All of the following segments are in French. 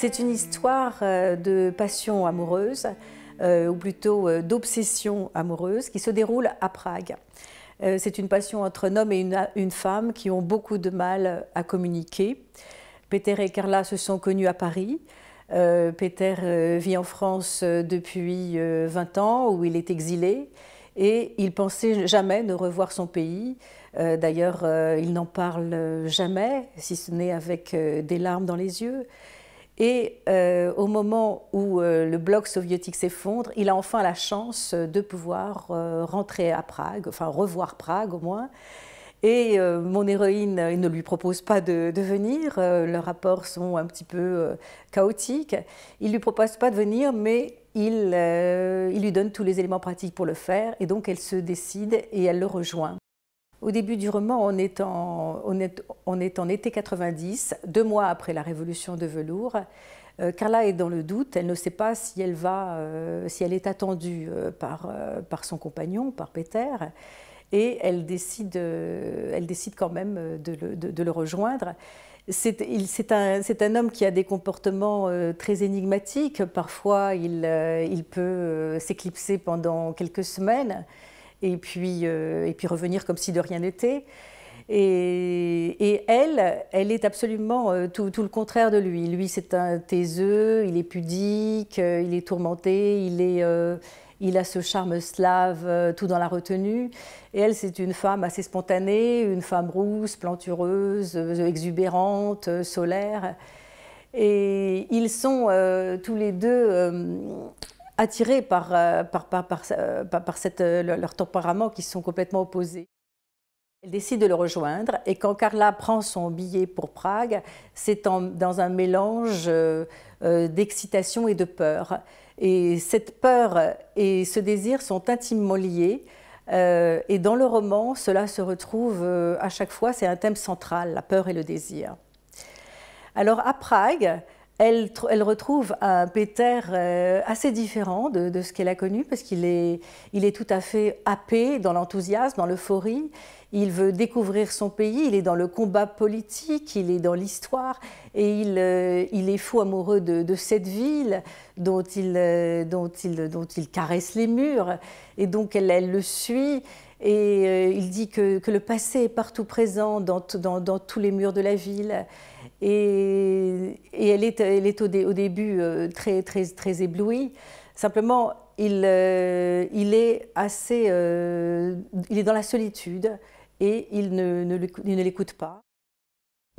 C'est une histoire euh, de passion amoureuse, euh, ou plutôt euh, d'obsession amoureuse, qui se déroule à Prague. c'est une passion entre un homme et une, femme qui ont beaucoup de mal à communiquer. Peter et Carla se sont connus à Paris. Peter vit en France depuis 20 ans, où il est exilé et il pensait jamais ne revoir son pays. D'ailleurs, il n'en parle jamais, si ce n'est avec des larmes dans les yeux. Et euh, au moment où euh, le bloc soviétique s'effondre, il a enfin la chance euh, de pouvoir rentrer à Prague, enfin revoir Prague au moins. Et mon héroïne ne lui propose pas de, de venir, leurs rapports sont un petit peu chaotiques. Il ne lui propose pas de venir, mais il lui donne tous les éléments pratiques pour le faire. Et donc elle se décide et elle le rejoint. Au début du roman, on est, en, on, on est en été 90, deux mois après la Révolution de velours. Euh, Carla est dans le doute, elle ne sait pas si elle, va, euh, si elle est attendue euh, par, par son compagnon, par Peter, et elle décide, elle décide quand même de le, de, le rejoindre. C'est un, un, homme qui a des comportements très énigmatiques. Parfois, il, il peut s'éclipser pendant quelques semaines et puis, euh, et puis revenir comme si de rien n'était. Et, et, elle, elle est absolument euh, tout, le contraire de lui. Lui, c'est un taiseux, il est pudique, euh, il est tourmenté, il, est, il a ce charme slave, tout dans la retenue. Et elle, c'est une femme assez spontanée, une femme rousse, plantureuse, exubérante, solaire. Et ils sont tous les deux attirés euh, par, par, par, euh, par cette, euh, leur tempérament qui sont complètement opposés. Elle décide de le rejoindre et quand Carla prend son billet pour Prague, c'est dans un mélange d'excitation et de peur. Et cette peur et ce désir sont intimement liés. et dans le roman, cela se retrouve à chaque fois, c'est un thème central, la peur et le désir. Alors à Prague, elle, retrouve un Peter euh, assez différent de, ce qu'elle a connu, parce qu'il est, tout à fait happé dans l'enthousiasme, dans l'euphorie. Il veut découvrir son pays, il est dans le combat politique, il est dans l'histoire, et il, euh, est fou amoureux de, cette ville euh, dont il, caresse les murs. Et donc elle le suit. Et euh, il dit que, que, le passé est partout présent dans, dans, dans, tous les murs de la ville. Et, et elle, est, elle est, au, début euh, très, très, très éblouie. Simplement, il, euh, il est assez, il est dans la solitude et il ne, ne l'écoute pas.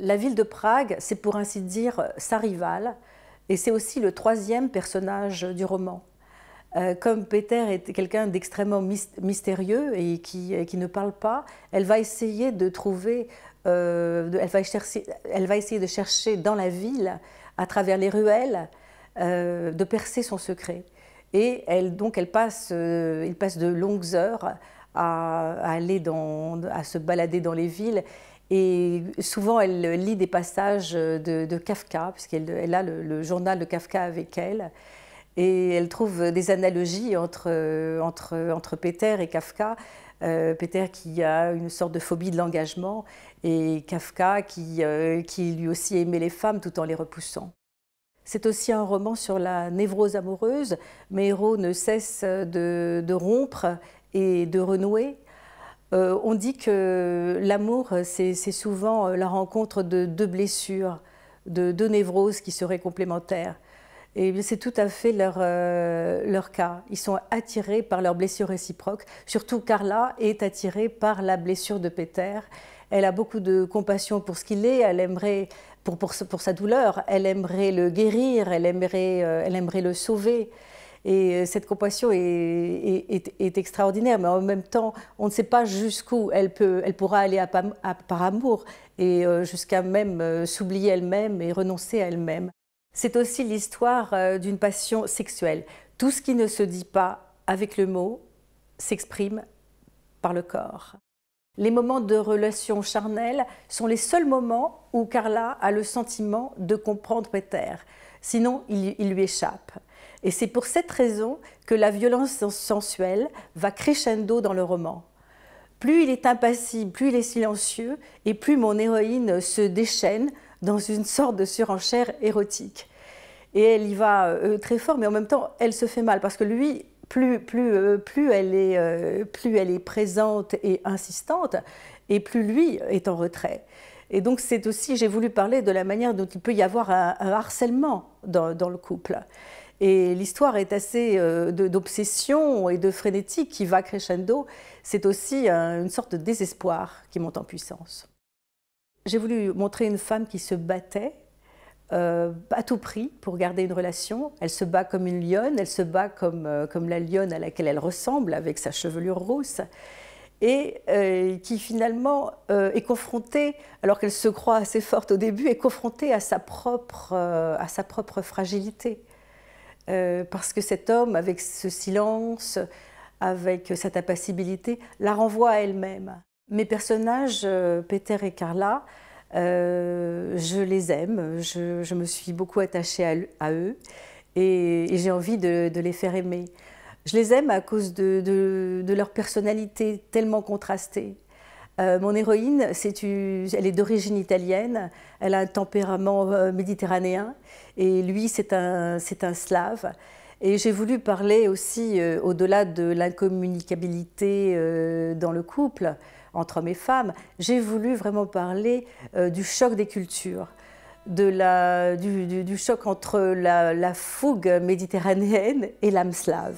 La ville de Prague, c'est pour ainsi dire sa rivale, et c'est aussi le troisième personnage du roman. Euh, comme Peter est quelqu'un d'extrêmement mystérieux et qui, euh, qui, ne parle pas, elle va essayer de trouver, euh, elle, va chercher, elle, va essayer de chercher dans la ville, à travers les ruelles, de percer son secret. Et elle, donc, elle passe, il passe de longues heures à, aller dans, à se balader dans les villes. Et souvent, elle lit des passages de, Kafka, puisqu'elle elle a le, journal de Kafka avec elle. Et elle trouve des analogies entre, euh, entre, Peter et Kafka. Euh, Peter qui a une sorte de phobie de l'engagement et Kafka euh, qui, lui aussi aimait les femmes tout en les repoussant. C'est aussi un roman sur la névrose amoureuse. mais héros ne cessent de, rompre et de renouer. on dit que l'amour, c'est souvent la rencontre de deux blessures, de deux névroses qui seraient complémentaires. Et c'est tout à fait leur, euh, leur cas. Ils sont attirés par leurs blessures réciproques. Surtout Carla est attirée par la blessure de Peter. Elle a beaucoup de compassion pour ce qu'il est. Elle aimerait, pour, pour, pour, sa douleur, elle aimerait le guérir, elle aimerait, euh, elle aimerait le sauver. Et euh, cette compassion est, est, extraordinaire, mais en même temps, on ne sait pas jusqu'où elle, peut, elle pourra aller à, par amour et jusqu'à même s'oublier elle-même et renoncer à elle-même. C'est aussi l'histoire euh, d'une passion sexuelle. Tout ce qui ne se dit pas avec le mot s'exprime par le corps. Les moments de relation charnelle sont les seuls moments où Carla a le sentiment de comprendre Peter. Sinon, il, il lui échappe. Et c'est pour cette raison que la violence sensuelle va crescendo dans le roman. Plus il est impassible, plus il est silencieux, et plus mon héroïne se déchaîne dans une sorte de surenchère érotique. Et elle y va euh, euh, très fort, mais en même temps, elle se fait mal parce que lui, plus, plus, euh, plus, elle est, plus elle est présente et insistante, et plus lui est en retrait. Et donc, c'est aussi, j'ai voulu parler de la manière dont il peut y avoir un, harcèlement dans, le couple. Et l'histoire est assez d'obsession et de frénétique qui va crescendo. C'est aussi une sorte de désespoir qui monte en puissance. J'ai voulu montrer une femme qui se battait à tout prix pour garder une relation. Elle se bat comme une lionne, elle se bat comme, comme la lionne à laquelle elle ressemble avec sa chevelure rousse et qui finalement est confrontée, alors qu'elle se croit assez forte au début, est confrontée à sa propre, à sa propre fragilité. parce que cet homme, avec ce silence, avec cette impassibilité, la renvoie à elle-même. Mes personnages, euh, Peter et Carla, euh, je les aime, je, me suis beaucoup attachée à, eux et, j'ai envie de, les faire aimer. Je les aime à cause de, leur personnalité tellement contrastée. Euh, mon héroïne, elle est d'origine italienne, elle a un tempérament méditerranéen et lui, c'est un, slave. Et j'ai voulu parler aussi, au-delà de l'incommunicabilité dans le couple, entre hommes et femmes, j'ai voulu vraiment parler euh, du choc des cultures, du, choc entre la, la fougue méditerranéenne et l'âme slave.